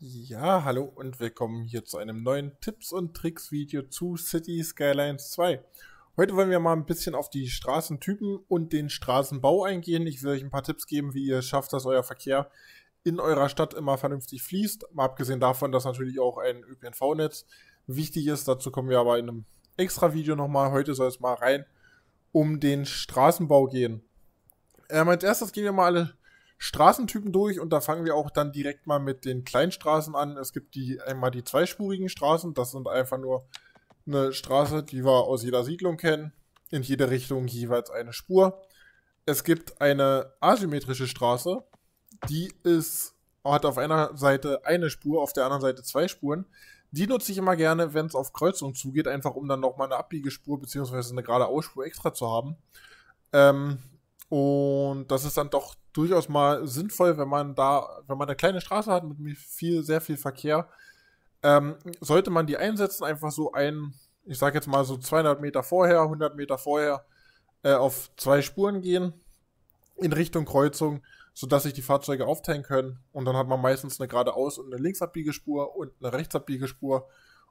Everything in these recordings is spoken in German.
Ja, hallo und willkommen hier zu einem neuen Tipps und Tricks Video zu City Skylines 2. Heute wollen wir mal ein bisschen auf die Straßentypen und den Straßenbau eingehen. Ich will euch ein paar Tipps geben, wie ihr schafft, dass euer Verkehr in eurer Stadt immer vernünftig fließt. Mal abgesehen davon, dass natürlich auch ein ÖPNV-Netz wichtig ist. Dazu kommen wir aber in einem extra Video nochmal. Heute soll es mal rein um den Straßenbau gehen. Ähm, als erstes gehen wir mal alle Straßentypen durch und da fangen wir auch dann direkt mal mit den Kleinstraßen an. Es gibt die einmal die zweispurigen Straßen, das sind einfach nur eine Straße, die wir aus jeder Siedlung kennen. In jede Richtung jeweils eine Spur. Es gibt eine asymmetrische Straße, die ist, hat auf einer Seite eine Spur, auf der anderen Seite zwei Spuren. Die nutze ich immer gerne, wenn es auf Kreuzungen zugeht, einfach um dann nochmal eine Abbiegespur bzw. eine gerade Ausspur extra zu haben. Ähm, und das ist dann doch durchaus mal sinnvoll, wenn man da, wenn man eine kleine Straße hat mit viel, sehr viel Verkehr, ähm, sollte man die einsetzen, einfach so ein, ich sag jetzt mal so 200 Meter vorher, 100 Meter vorher äh, auf zwei Spuren gehen in Richtung Kreuzung, sodass sich die Fahrzeuge aufteilen können. Und dann hat man meistens eine geradeaus und eine linksabbiegeSpur und eine rechtsabbiegeSpur.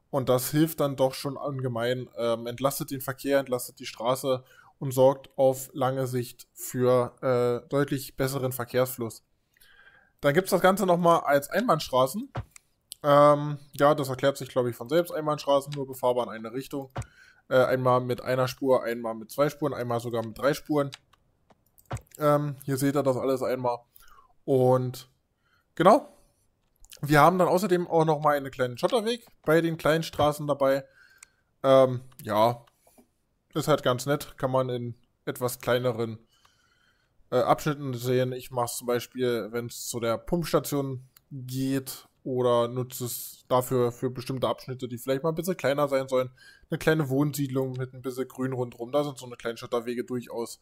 Und das hilft dann doch schon ungemein, ähm, entlastet den Verkehr, entlastet die Straße und sorgt auf lange Sicht für äh, deutlich besseren Verkehrsfluss. Dann gibt es das Ganze nochmal als Einbahnstraßen. Ähm, ja, das erklärt sich, glaube ich, von selbst. Einbahnstraßen, nur befahrbar in eine Richtung. Äh, einmal mit einer Spur, einmal mit zwei Spuren, einmal sogar mit drei Spuren. Ähm, hier seht ihr das alles einmal. Und genau. Wir haben dann außerdem auch nochmal einen kleinen Schotterweg bei den kleinen Straßen dabei. Ähm, ja, ist halt ganz nett, kann man in etwas kleineren äh, Abschnitten sehen. Ich mache es zum Beispiel, wenn es zu der Pumpstation geht oder nutze es dafür für bestimmte Abschnitte, die vielleicht mal ein bisschen kleiner sein sollen. Eine kleine Wohnsiedlung mit ein bisschen Grün rundherum, da sind so eine Kleinstadterwege durchaus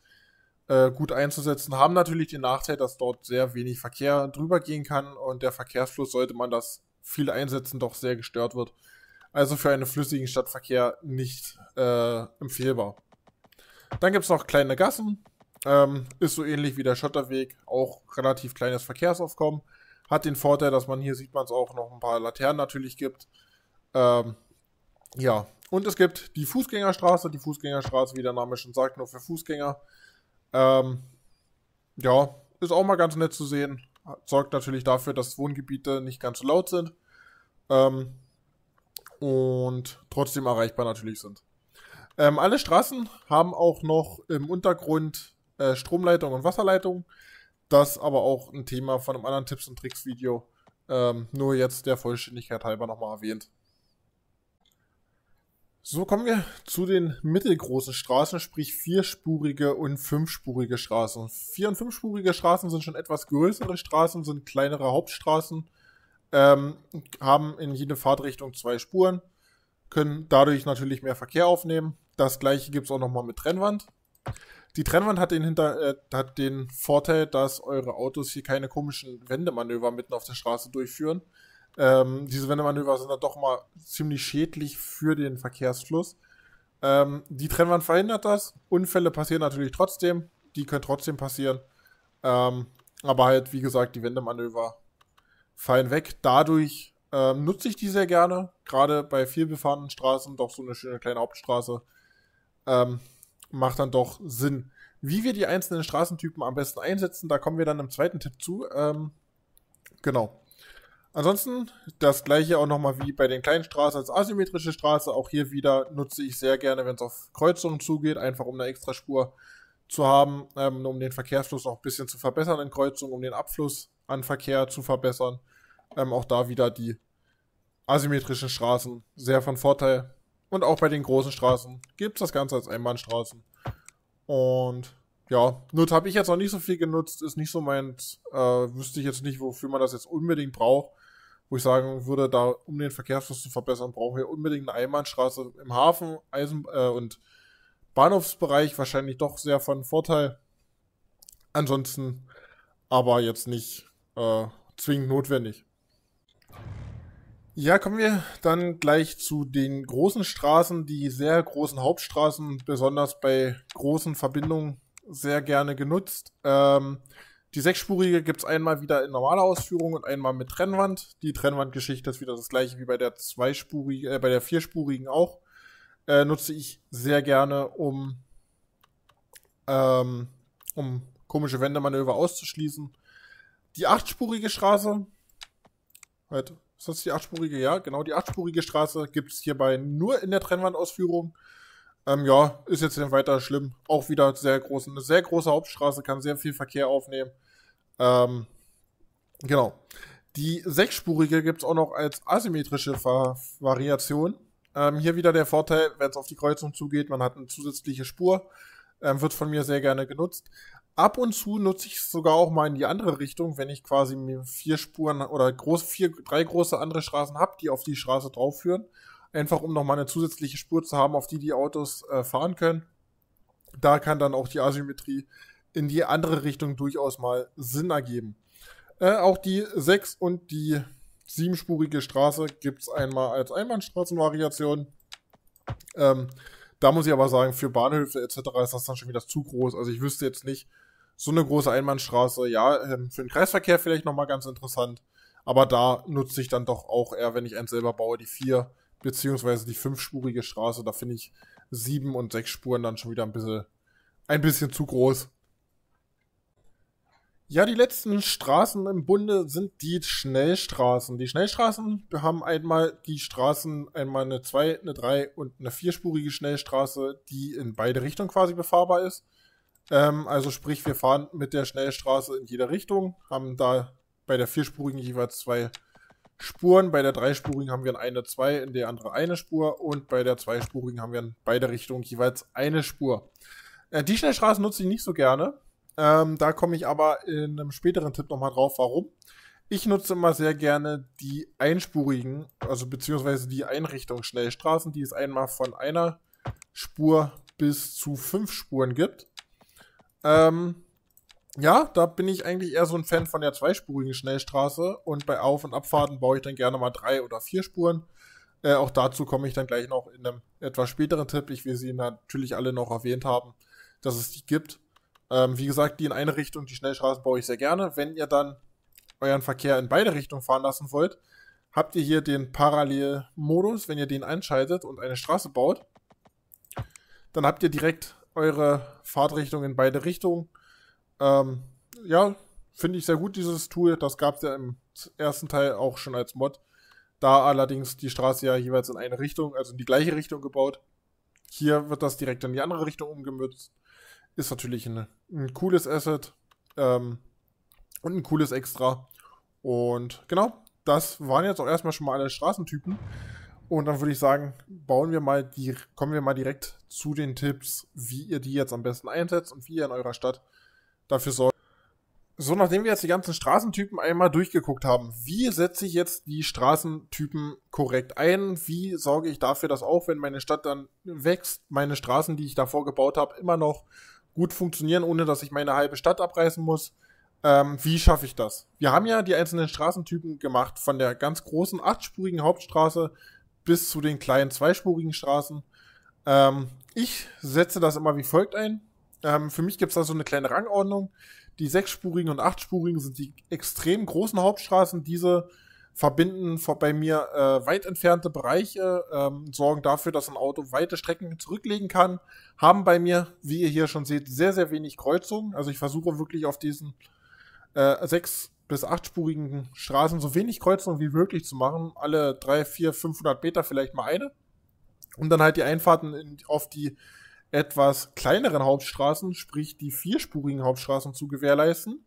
äh, gut einzusetzen. Haben natürlich den Nachteil, dass dort sehr wenig Verkehr drüber gehen kann und der Verkehrsfluss, sollte man das viel einsetzen, doch sehr gestört wird also für einen flüssigen Stadtverkehr nicht äh, empfehlbar. Dann gibt es noch kleine Gassen, ähm, ist so ähnlich wie der Schotterweg, auch relativ kleines Verkehrsaufkommen. Hat den Vorteil, dass man hier sieht man es auch noch ein paar Laternen natürlich gibt. Ähm, ja, und es gibt die Fußgängerstraße, die Fußgängerstraße, wie der Name schon sagt, nur für Fußgänger. Ähm, ja, ist auch mal ganz nett zu sehen. Sorgt natürlich dafür, dass Wohngebiete nicht ganz so laut sind. Ähm, und trotzdem erreichbar natürlich sind. Ähm, alle Straßen haben auch noch im Untergrund äh, Stromleitung und Wasserleitung. Das aber auch ein Thema von einem anderen Tipps und Tricks Video. Ähm, nur jetzt der Vollständigkeit halber nochmal erwähnt. So kommen wir zu den mittelgroßen Straßen, sprich vierspurige und fünfspurige Straßen. Vier- und fünfspurige Straßen sind schon etwas größere Straßen, sind kleinere Hauptstraßen ähm, haben in jede Fahrtrichtung zwei Spuren, können dadurch natürlich mehr Verkehr aufnehmen. Das gleiche gibt es auch nochmal mit Trennwand. Die Trennwand hat den, hinter, äh, hat den Vorteil, dass eure Autos hier keine komischen Wendemanöver mitten auf der Straße durchführen. Ähm, diese Wendemanöver sind dann doch mal ziemlich schädlich für den Verkehrsfluss. Ähm, die Trennwand verhindert das. Unfälle passieren natürlich trotzdem. Die können trotzdem passieren. Ähm, aber halt, wie gesagt, die Wendemanöver fallen weg. Dadurch ähm, nutze ich die sehr gerne, gerade bei viel befahrenen Straßen, doch so eine schöne kleine Hauptstraße. Ähm, macht dann doch Sinn. Wie wir die einzelnen Straßentypen am besten einsetzen, da kommen wir dann im zweiten Tipp zu. Ähm, genau. Ansonsten das gleiche auch nochmal wie bei den kleinen Straßen als asymmetrische Straße. Auch hier wieder nutze ich sehr gerne, wenn es auf Kreuzungen zugeht, einfach um eine extra Spur zu haben, ähm, um den Verkehrsfluss noch ein bisschen zu verbessern in Kreuzungen, um den Abfluss an Verkehr zu verbessern ähm, auch da wieder die asymmetrischen Straßen sehr von Vorteil. Und auch bei den großen Straßen gibt es das Ganze als Einbahnstraßen. Und ja, Nut habe ich jetzt noch nicht so viel genutzt, ist nicht so meins. Äh, wüsste ich jetzt nicht, wofür man das jetzt unbedingt braucht. Wo ich sagen würde, da um den Verkehrsfluss zu verbessern, brauchen wir unbedingt eine Einbahnstraße im Hafen, Eisen äh, und Bahnhofsbereich wahrscheinlich doch sehr von Vorteil. Ansonsten aber jetzt nicht äh, zwingend notwendig. Ja, kommen wir dann gleich zu den großen Straßen, die sehr großen Hauptstraßen, besonders bei großen Verbindungen, sehr gerne genutzt. Ähm, die sechsspurige gibt es einmal wieder in normaler Ausführung und einmal mit Trennwand. Die Trennwandgeschichte ist wieder das gleiche wie bei der zweispurigen, äh, bei der vierspurigen auch. Äh, nutze ich sehr gerne, um, ähm, um komische Wendemanöver auszuschließen. Die achtspurige Straße, halt ist das die achtspurige? Ja, genau. Die achtspurige Straße gibt es hierbei nur in der Trennwandausführung. Ähm, ja, ist jetzt nicht weiter schlimm. Auch wieder sehr groß, eine sehr große Hauptstraße, kann sehr viel Verkehr aufnehmen. Ähm, genau. Die sechsspurige gibt es auch noch als asymmetrische Ver Variation. Ähm, hier wieder der Vorteil, wenn es auf die Kreuzung zugeht, man hat eine zusätzliche Spur. Ähm, wird von mir sehr gerne genutzt. Ab und zu nutze ich es sogar auch mal in die andere Richtung, wenn ich quasi vier Spuren oder groß, vier, drei große andere Straßen habe, die auf die Straße drauf führen. Einfach um nochmal eine zusätzliche Spur zu haben, auf die die Autos äh, fahren können. Da kann dann auch die Asymmetrie in die andere Richtung durchaus mal Sinn ergeben. Äh, auch die sechs- und die siebenspurige Straße gibt es einmal als Einbahnstraßenvariation. Ähm, da muss ich aber sagen, für Bahnhöfe etc. ist das dann schon wieder zu groß. Also ich wüsste jetzt nicht, so eine große Einbahnstraße, ja, ähm, für den Kreisverkehr vielleicht nochmal ganz interessant. Aber da nutze ich dann doch auch eher, wenn ich eins selber baue, die vier bzw. die fünfspurige Straße. Da finde ich sieben und sechs Spuren dann schon wieder ein bisschen, ein bisschen zu groß. Ja, die letzten Straßen im Bunde sind die Schnellstraßen. Die Schnellstraßen haben einmal die Straßen, einmal eine 2, eine 3 und eine 4-spurige Schnellstraße, die in beide Richtungen quasi befahrbar ist. Ähm, also sprich, wir fahren mit der Schnellstraße in jeder Richtung, haben da bei der vierspurigen jeweils zwei Spuren, bei der dreispurigen haben wir eine zwei, in der andere eine Spur und bei der zweispurigen haben wir in beide Richtungen jeweils eine Spur. Äh, die Schnellstraße nutze ich nicht so gerne, ähm, da komme ich aber in einem späteren Tipp nochmal drauf, warum. Ich nutze immer sehr gerne die einspurigen, also beziehungsweise die Einrichtung Schnellstraßen, die es einmal von einer Spur bis zu fünf Spuren gibt. Ähm, ja, da bin ich eigentlich eher so ein Fan von der zweispurigen Schnellstraße und bei Auf- und Abfahrten baue ich dann gerne mal drei oder vier Spuren. Äh, auch dazu komme ich dann gleich noch in einem etwas späteren Tipp. Ich will sie natürlich alle noch erwähnt haben, dass es die gibt. Ähm, wie gesagt, die in eine Richtung, die Schnellstraßen baue ich sehr gerne. Wenn ihr dann euren Verkehr in beide Richtungen fahren lassen wollt, habt ihr hier den Parallelmodus. Wenn ihr den einschaltet und eine Straße baut, dann habt ihr direkt eure Fahrtrichtung in beide Richtungen. Ähm, ja, finde ich sehr gut, dieses Tool. Das gab es ja im ersten Teil auch schon als Mod. Da allerdings die Straße ja jeweils in eine Richtung, also in die gleiche Richtung gebaut. Hier wird das direkt in die andere Richtung umgemützt. Ist natürlich ein, ein cooles Asset ähm, und ein cooles Extra. Und genau, das waren jetzt auch erstmal schon mal alle Straßentypen. Und dann würde ich sagen, bauen wir mal die, kommen wir mal direkt zu den Tipps, wie ihr die jetzt am besten einsetzt und wie ihr in eurer Stadt dafür sorgt. So, nachdem wir jetzt die ganzen Straßentypen einmal durchgeguckt haben, wie setze ich jetzt die Straßentypen korrekt ein? Wie sorge ich dafür, dass auch wenn meine Stadt dann wächst, meine Straßen, die ich davor gebaut habe, immer noch gut funktionieren, ohne dass ich meine halbe Stadt abreißen muss? Ähm, wie schaffe ich das? Wir haben ja die einzelnen Straßentypen gemacht, von der ganz großen achtspurigen Hauptstraße bis zu den kleinen zweispurigen Straßen. Ähm, ich setze das immer wie folgt ein. Ähm, für mich gibt es da so eine kleine Rangordnung. Die sechsspurigen und achtspurigen sind die extrem großen Hauptstraßen. Diese verbinden bei mir äh, weit entfernte Bereiche, ähm, sorgen dafür, dass ein Auto weite Strecken zurücklegen kann, haben bei mir, wie ihr hier schon seht, sehr, sehr wenig Kreuzungen. Also ich versuche wirklich auf diesen äh, sechs bis achtspurigen Straßen so wenig Kreuzungen wie möglich zu machen. Alle drei, vier, 500 Meter vielleicht mal eine. Und dann halt die Einfahrten in, auf die etwas kleineren Hauptstraßen, sprich die vierspurigen Hauptstraßen zu gewährleisten.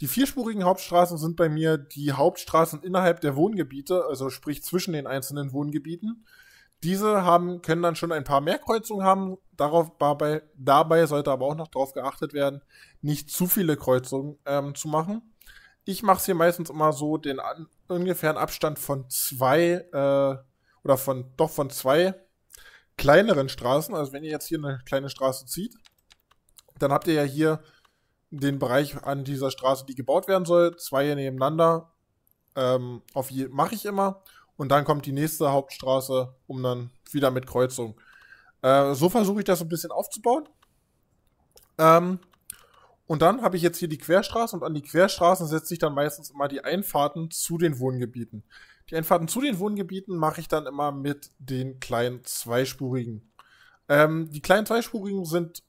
Die vierspurigen Hauptstraßen sind bei mir die Hauptstraßen innerhalb der Wohngebiete, also sprich zwischen den einzelnen Wohngebieten. Diese haben, können dann schon ein paar mehr Kreuzungen haben. Darauf, dabei, dabei sollte aber auch noch darauf geachtet werden, nicht zu viele Kreuzungen ähm, zu machen ich mache es hier meistens immer so, den an, ungefähren Abstand von zwei äh, oder von doch von zwei kleineren Straßen. Also wenn ihr jetzt hier eine kleine Straße zieht, dann habt ihr ja hier den Bereich an dieser Straße, die gebaut werden soll, zwei nebeneinander. Ähm, auf je mache ich immer und dann kommt die nächste Hauptstraße, um dann wieder mit Kreuzung. Äh, so versuche ich das ein bisschen aufzubauen. Ähm, und dann habe ich jetzt hier die Querstraßen und an die Querstraßen setze ich dann meistens immer die Einfahrten zu den Wohngebieten. Die Einfahrten zu den Wohngebieten mache ich dann immer mit den kleinen zweispurigen. Ähm, die kleinen zweispurigen sind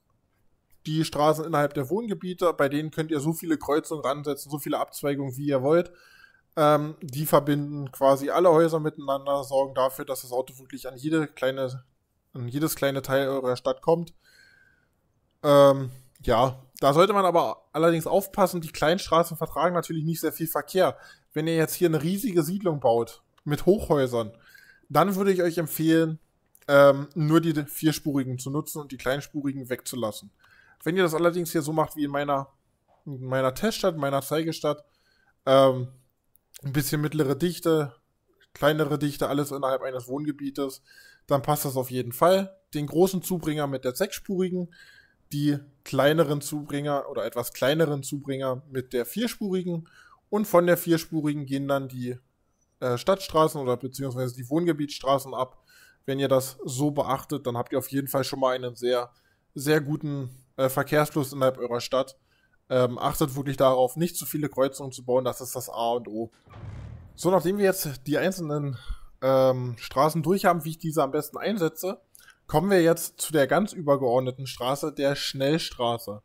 die Straßen innerhalb der Wohngebiete, bei denen könnt ihr so viele Kreuzungen ransetzen, so viele Abzweigungen, wie ihr wollt. Ähm, die verbinden quasi alle Häuser miteinander, sorgen dafür, dass das Auto wirklich an, jede kleine, an jedes kleine Teil eurer Stadt kommt. Ähm, ja, da sollte man aber allerdings aufpassen, die Kleinstraßen vertragen natürlich nicht sehr viel Verkehr. Wenn ihr jetzt hier eine riesige Siedlung baut mit Hochhäusern, dann würde ich euch empfehlen, ähm, nur die vierspurigen zu nutzen und die kleinspurigen wegzulassen. Wenn ihr das allerdings hier so macht wie in meiner, in meiner Teststadt, meiner Zeigestadt, ähm, ein bisschen mittlere Dichte, kleinere Dichte, alles innerhalb eines Wohngebietes, dann passt das auf jeden Fall. Den großen Zubringer mit der sechsspurigen, die kleineren Zubringer oder etwas kleineren Zubringer mit der vierspurigen und von der vierspurigen gehen dann die äh, Stadtstraßen oder beziehungsweise die Wohngebietsstraßen ab. Wenn ihr das so beachtet, dann habt ihr auf jeden Fall schon mal einen sehr, sehr guten äh, Verkehrsfluss innerhalb eurer Stadt. Ähm, achtet wirklich darauf, nicht zu viele Kreuzungen zu bauen, das ist das A und O. So, nachdem wir jetzt die einzelnen ähm, Straßen durch haben, wie ich diese am besten einsetze, Kommen wir jetzt zu der ganz übergeordneten Straße, der Schnellstraße.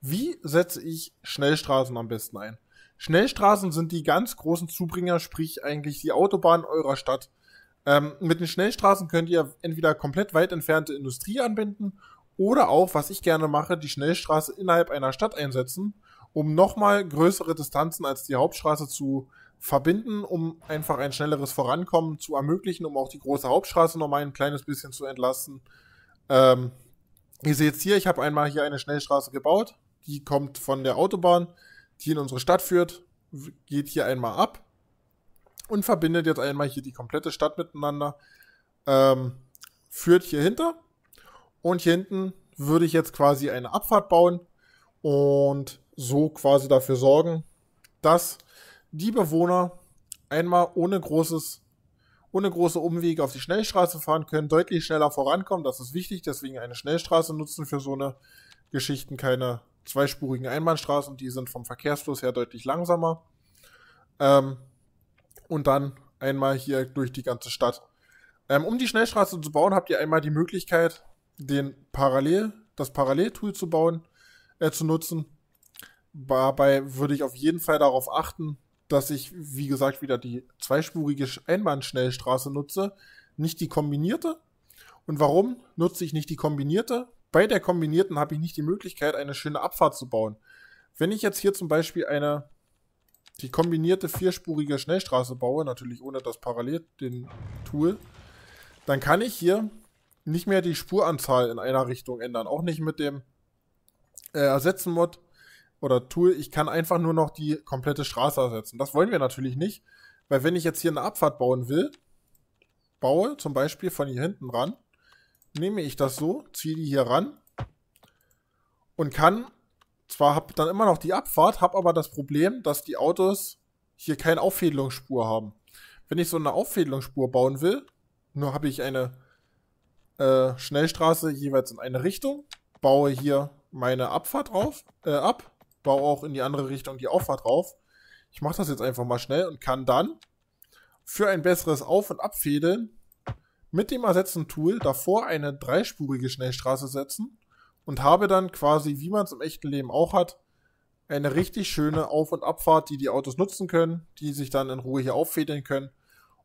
Wie setze ich Schnellstraßen am besten ein? Schnellstraßen sind die ganz großen Zubringer, sprich eigentlich die Autobahn eurer Stadt. Ähm, mit den Schnellstraßen könnt ihr entweder komplett weit entfernte Industrie anbinden oder auch, was ich gerne mache, die Schnellstraße innerhalb einer Stadt einsetzen, um nochmal größere Distanzen als die Hauptstraße zu verbinden, um einfach ein schnelleres Vorankommen zu ermöglichen, um auch die große Hauptstraße noch mal ein kleines bisschen zu entlasten. Ähm, ihr seht es hier, ich habe einmal hier eine Schnellstraße gebaut. Die kommt von der Autobahn, die in unsere Stadt führt, geht hier einmal ab und verbindet jetzt einmal hier die komplette Stadt miteinander. Ähm, führt hier hinter und hier hinten würde ich jetzt quasi eine Abfahrt bauen und so quasi dafür sorgen, dass die Bewohner einmal ohne großes, ohne große Umwege auf die Schnellstraße fahren können, deutlich schneller vorankommen. Das ist wichtig, deswegen eine Schnellstraße nutzen für so eine Geschichten, keine zweispurigen Einbahnstraßen, die sind vom Verkehrsfluss her deutlich langsamer. Ähm, und dann einmal hier durch die ganze Stadt. Ähm, um die Schnellstraße zu bauen, habt ihr einmal die Möglichkeit, den Parallel, das Paralleltool zu bauen, äh, zu nutzen. Dabei würde ich auf jeden Fall darauf achten, dass ich, wie gesagt, wieder die zweispurige Einbahnschnellstraße nutze, nicht die kombinierte. Und warum nutze ich nicht die kombinierte? Bei der kombinierten habe ich nicht die Möglichkeit, eine schöne Abfahrt zu bauen. Wenn ich jetzt hier zum Beispiel eine die kombinierte vierspurige Schnellstraße baue, natürlich ohne das parallel den Tool, dann kann ich hier nicht mehr die Spuranzahl in einer Richtung ändern. Auch nicht mit dem äh, Ersetzen-Mod oder Tool, ich kann einfach nur noch die komplette Straße ersetzen. Das wollen wir natürlich nicht, weil wenn ich jetzt hier eine Abfahrt bauen will, baue zum Beispiel von hier hinten ran, nehme ich das so, ziehe die hier ran und kann, zwar habe dann immer noch die Abfahrt, habe aber das Problem, dass die Autos hier keine Auffädelungsspur haben. Wenn ich so eine Auffädelungsspur bauen will, nur habe ich eine äh, Schnellstraße jeweils in eine Richtung, baue hier meine Abfahrt drauf, äh, ab baue auch in die andere Richtung die Auffahrt drauf. Ich mache das jetzt einfach mal schnell und kann dann für ein besseres Auf- und Abfädeln mit dem Ersetzen-Tool davor eine dreispurige Schnellstraße setzen und habe dann quasi, wie man es im echten Leben auch hat, eine richtig schöne Auf- und Abfahrt, die die Autos nutzen können, die sich dann in Ruhe hier auffädeln können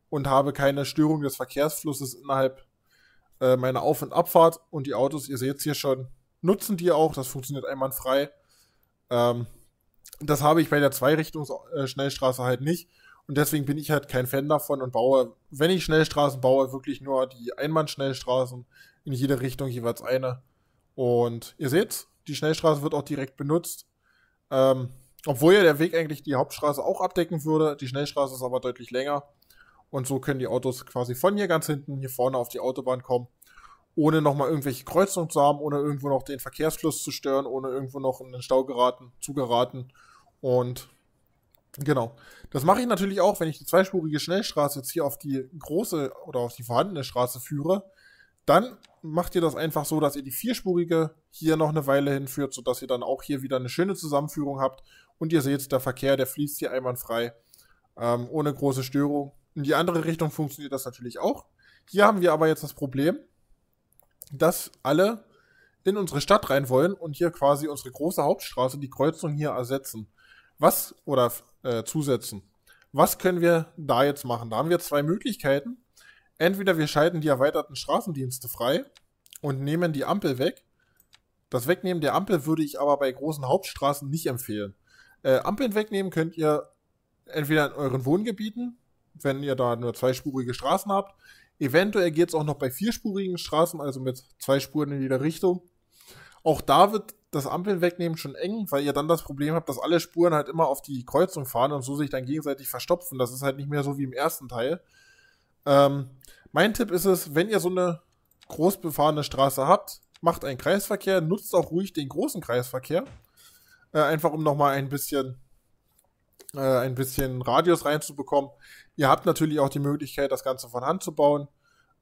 und habe keine Störung des Verkehrsflusses innerhalb äh, meiner Auf- und Abfahrt und die Autos, ihr seht es hier schon, nutzen die auch, das funktioniert einwandfrei. Ähm, das habe ich bei der Zweirichtungsschnellstraße äh, halt nicht. Und deswegen bin ich halt kein Fan davon und baue, wenn ich Schnellstraßen baue, wirklich nur die Einbahnschnellstraßen in jede Richtung jeweils eine. Und ihr seht, die Schnellstraße wird auch direkt benutzt. Ähm, obwohl ja der Weg eigentlich die Hauptstraße auch abdecken würde. Die Schnellstraße ist aber deutlich länger. Und so können die Autos quasi von hier ganz hinten hier vorne auf die Autobahn kommen ohne nochmal irgendwelche Kreuzungen zu haben, ohne irgendwo noch den Verkehrsfluss zu stören, ohne irgendwo noch in den Stau geraten, zu geraten. Und genau, das mache ich natürlich auch, wenn ich die zweispurige Schnellstraße jetzt hier auf die große oder auf die vorhandene Straße führe, dann macht ihr das einfach so, dass ihr die vierspurige hier noch eine Weile hinführt, sodass ihr dann auch hier wieder eine schöne Zusammenführung habt. Und ihr seht, der Verkehr, der fließt hier einwandfrei, ähm, ohne große Störung. In die andere Richtung funktioniert das natürlich auch. Hier haben wir aber jetzt das Problem, dass alle in unsere Stadt rein wollen und hier quasi unsere große Hauptstraße, die Kreuzung hier ersetzen. Was oder äh, zusetzen. Was können wir da jetzt machen? Da haben wir zwei Möglichkeiten. Entweder wir schalten die erweiterten Straßendienste frei und nehmen die Ampel weg. Das Wegnehmen der Ampel würde ich aber bei großen Hauptstraßen nicht empfehlen. Äh, Ampeln wegnehmen könnt ihr entweder in euren Wohngebieten wenn ihr da nur zweispurige Straßen habt. Eventuell geht es auch noch bei vierspurigen Straßen, also mit zwei Spuren in jeder Richtung. Auch da wird das Ampeln wegnehmen schon eng, weil ihr dann das Problem habt, dass alle Spuren halt immer auf die Kreuzung fahren und so sich dann gegenseitig verstopfen. Das ist halt nicht mehr so wie im ersten Teil. Ähm, mein Tipp ist es, wenn ihr so eine groß befahrene Straße habt, macht einen Kreisverkehr, nutzt auch ruhig den großen Kreisverkehr. Äh, einfach um nochmal ein bisschen äh, ein bisschen Radius reinzubekommen. Ihr habt natürlich auch die Möglichkeit, das Ganze von Hand zu bauen.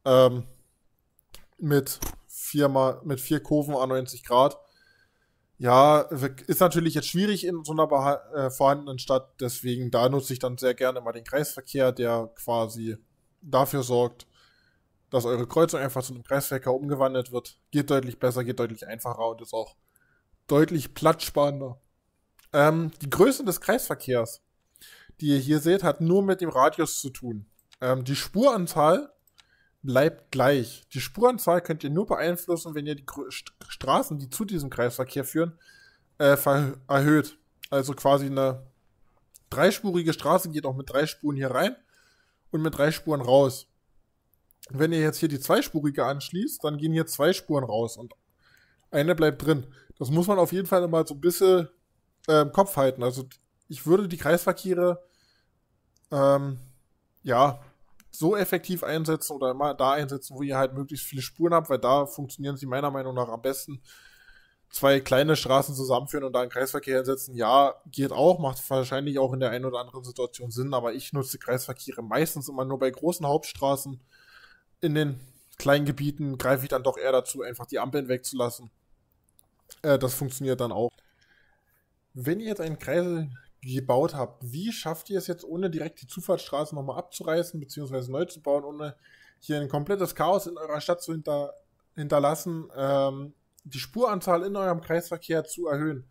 Ähm, mit, vier mal, mit vier Kurven an 90 Grad. Ja, ist natürlich jetzt schwierig in so einer äh, vorhandenen Stadt, deswegen da nutze ich dann sehr gerne mal den Kreisverkehr, der quasi dafür sorgt, dass eure Kreuzung einfach zu einem Kreisverkehr umgewandelt wird. Geht deutlich besser, geht deutlich einfacher und ist auch deutlich platzsparender. Ähm, die Größe des Kreisverkehrs die ihr hier seht, hat nur mit dem Radius zu tun. Ähm, die Spuranzahl bleibt gleich. Die Spuranzahl könnt ihr nur beeinflussen, wenn ihr die St Straßen, die zu diesem Kreisverkehr führen, äh, erhöht. Also quasi eine dreispurige Straße geht auch mit drei Spuren hier rein und mit drei Spuren raus. Wenn ihr jetzt hier die zweispurige anschließt, dann gehen hier zwei Spuren raus und eine bleibt drin. Das muss man auf jeden Fall immer so ein bisschen äh, im Kopf halten. Also ich würde die Kreisverkehre ähm, ja, so effektiv einsetzen oder immer da einsetzen, wo ihr halt möglichst viele Spuren habt, weil da funktionieren sie meiner Meinung nach am besten. Zwei kleine Straßen zusammenführen und da einen Kreisverkehr einsetzen, ja, geht auch, macht wahrscheinlich auch in der einen oder anderen Situation Sinn, aber ich nutze Kreisverkehre meistens immer nur bei großen Hauptstraßen. In den kleinen Gebieten greife ich dann doch eher dazu, einfach die Ampeln wegzulassen. Äh, das funktioniert dann auch. Wenn ihr jetzt einen Kreis gebaut habt, wie schafft ihr es jetzt, ohne direkt die Zufahrtsstraße nochmal abzureißen, beziehungsweise neu zu bauen, ohne hier ein komplettes Chaos in eurer Stadt zu hinter, hinterlassen, ähm, die Spuranzahl in eurem Kreisverkehr zu erhöhen?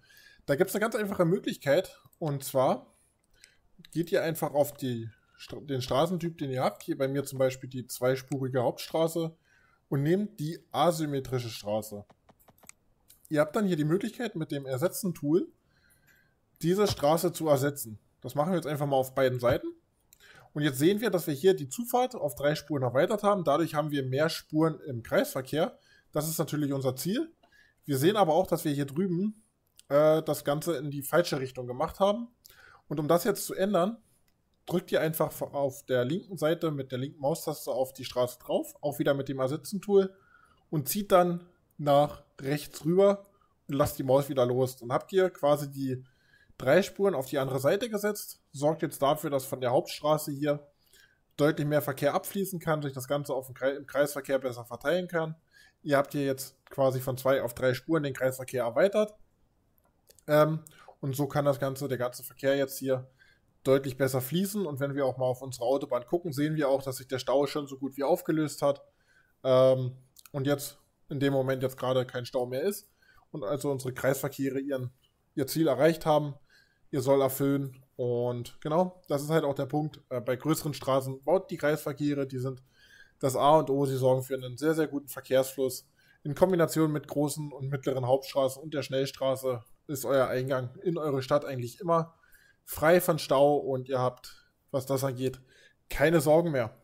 Da gibt es eine ganz einfache Möglichkeit, und zwar geht ihr einfach auf die, den Straßentyp, den ihr habt, hier bei mir zum Beispiel die zweispurige Hauptstraße, und nehmt die asymmetrische Straße. Ihr habt dann hier die Möglichkeit mit dem Ersetzen-Tool, diese Straße zu ersetzen. Das machen wir jetzt einfach mal auf beiden Seiten. Und jetzt sehen wir, dass wir hier die Zufahrt auf drei Spuren erweitert haben. Dadurch haben wir mehr Spuren im Kreisverkehr. Das ist natürlich unser Ziel. Wir sehen aber auch, dass wir hier drüben äh, das Ganze in die falsche Richtung gemacht haben. Und um das jetzt zu ändern, drückt ihr einfach auf der linken Seite mit der linken Maustaste auf die Straße drauf, auch wieder mit dem Ersetzen-Tool und zieht dann nach rechts rüber und lasst die Maus wieder los. Dann habt ihr quasi die drei Spuren auf die andere Seite gesetzt. Sorgt jetzt dafür, dass von der Hauptstraße hier deutlich mehr Verkehr abfließen kann, sich das Ganze auf den Kreis, im Kreisverkehr besser verteilen kann. Ihr habt hier jetzt quasi von zwei auf drei Spuren den Kreisverkehr erweitert. Ähm, und so kann das ganze, der ganze Verkehr jetzt hier deutlich besser fließen. Und wenn wir auch mal auf unsere Autobahn gucken, sehen wir auch, dass sich der Stau schon so gut wie aufgelöst hat. Ähm, und jetzt in dem Moment jetzt gerade kein Stau mehr ist. Und also unsere Kreisverkehre ihren, ihr Ziel erreicht haben, ihr soll erfüllen. Und genau, das ist halt auch der Punkt. Äh, bei größeren Straßen baut die Kreisverkehre, die sind das A und O. Sie sorgen für einen sehr, sehr guten Verkehrsfluss. In Kombination mit großen und mittleren Hauptstraßen und der Schnellstraße ist euer Eingang in eure Stadt eigentlich immer frei von Stau und ihr habt, was das angeht, keine Sorgen mehr.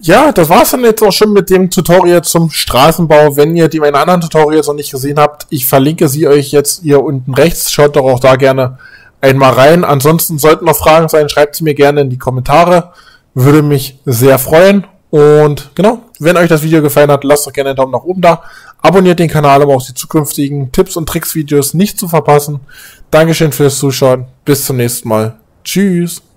Ja, das war's dann jetzt auch schon mit dem Tutorial zum Straßenbau. Wenn ihr die meinen anderen Tutorials noch nicht gesehen habt, ich verlinke sie euch jetzt hier unten rechts. Schaut doch auch da gerne einmal rein. Ansonsten sollten noch Fragen sein, schreibt sie mir gerne in die Kommentare. Würde mich sehr freuen. Und genau, wenn euch das Video gefallen hat, lasst doch gerne einen Daumen nach oben da. Abonniert den Kanal, um auch die zukünftigen Tipps und Tricks-Videos nicht zu verpassen. Dankeschön fürs Zuschauen. Bis zum nächsten Mal. Tschüss.